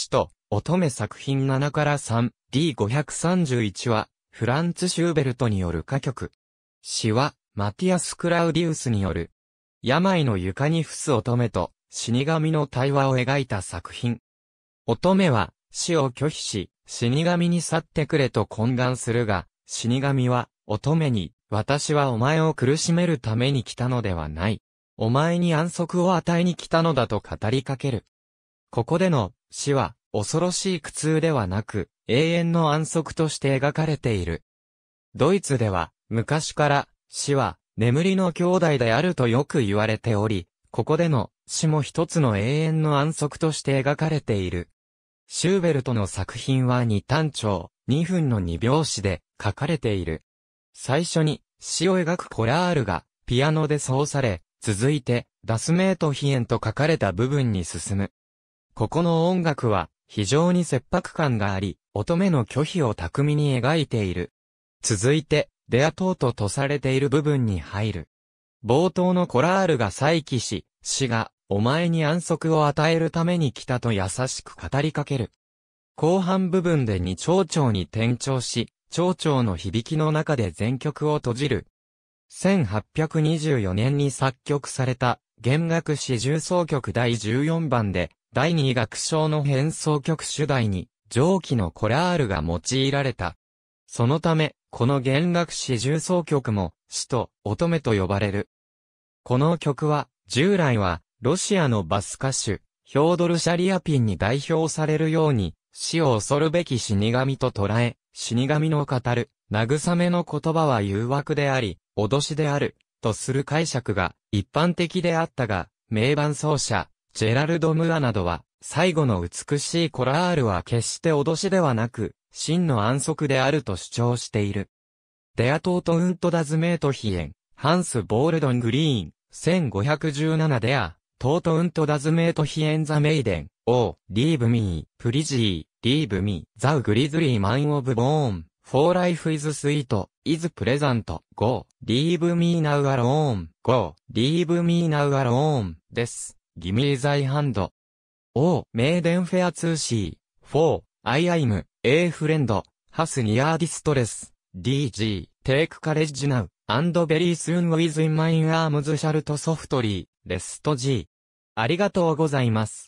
死と乙女作品7から 3D531 は、フランツ・シューベルトによる歌曲。詩は、マティアス・クラウディウスによる。病の床に伏す乙女と死神の対話を描いた作品。乙女は死を拒否し、死神に去ってくれと懇願するが、死神は乙女に、私はお前を苦しめるために来たのではない。お前に安息を与えに来たのだと語りかける。ここでの死は、恐ろしい苦痛ではなく、永遠の安息として描かれている。ドイツでは、昔から、死は、眠りの兄弟であるとよく言われており、ここでの、死も一つの永遠の安息として描かれている。シューベルトの作品は二単調、二分の二拍子で書かれている。最初に死を描くコラールがピアノで奏され、続いてダスメートヒエンと書かれた部分に進む。ここの音楽は非常に切迫感があり、乙女の拒否を巧みに描いている。続いて、デアトートとされている部分に入る。冒頭のコラールが再起し、死が、お前に安息を与えるために来たと優しく語りかける。後半部分で二丁々に転調し、蝶々の響きの中で全曲を閉じる。1824年に作曲された、弦楽四重奏曲第14番で、第二楽章の変奏曲主題に、上記のコラールが用いられた。そのため、この弦楽四重奏曲も、死と乙女と呼ばれる。この曲は、従来は、ロシアのバス歌手、ヒョードル・シャリアピンに代表されるように、死を恐るべき死神と捉え、死神の語る、慰めの言葉は誘惑であり、脅しである、とする解釈が一般的であったが、名伴奏者、ジェラルド・ムアなどは、最後の美しいコラールは決して脅しではなく、真の安息であると主張している。デアトート・ウント・ダズ・メート・ヒエン、ハンス・ボールドン・グリーン、1517デア、トート・ウント・ダズ・メート・ヒエン・ザ・メイデン、オー、リーブ・ミー、プリジー、リーブ・ミー、ザ・グリズリー・マン・オブ・ボーン、フォー・ライフ・イズ・スイート、イズ・プレザント、ゴー、リーブ・ミー・ナウ・アローン、ゴー、リーブ・ミー・ナウ・アローン、です。ギミーザイハンド。O、メーデンフェアツーシー、フォー、アイアイム、エーフレンド、ハスニアーディストレス、DG、テイクカレッジナウ、アンドベリースーンウィズインマインアームズシャルトソフトリー、レスト G。ありがとうございます。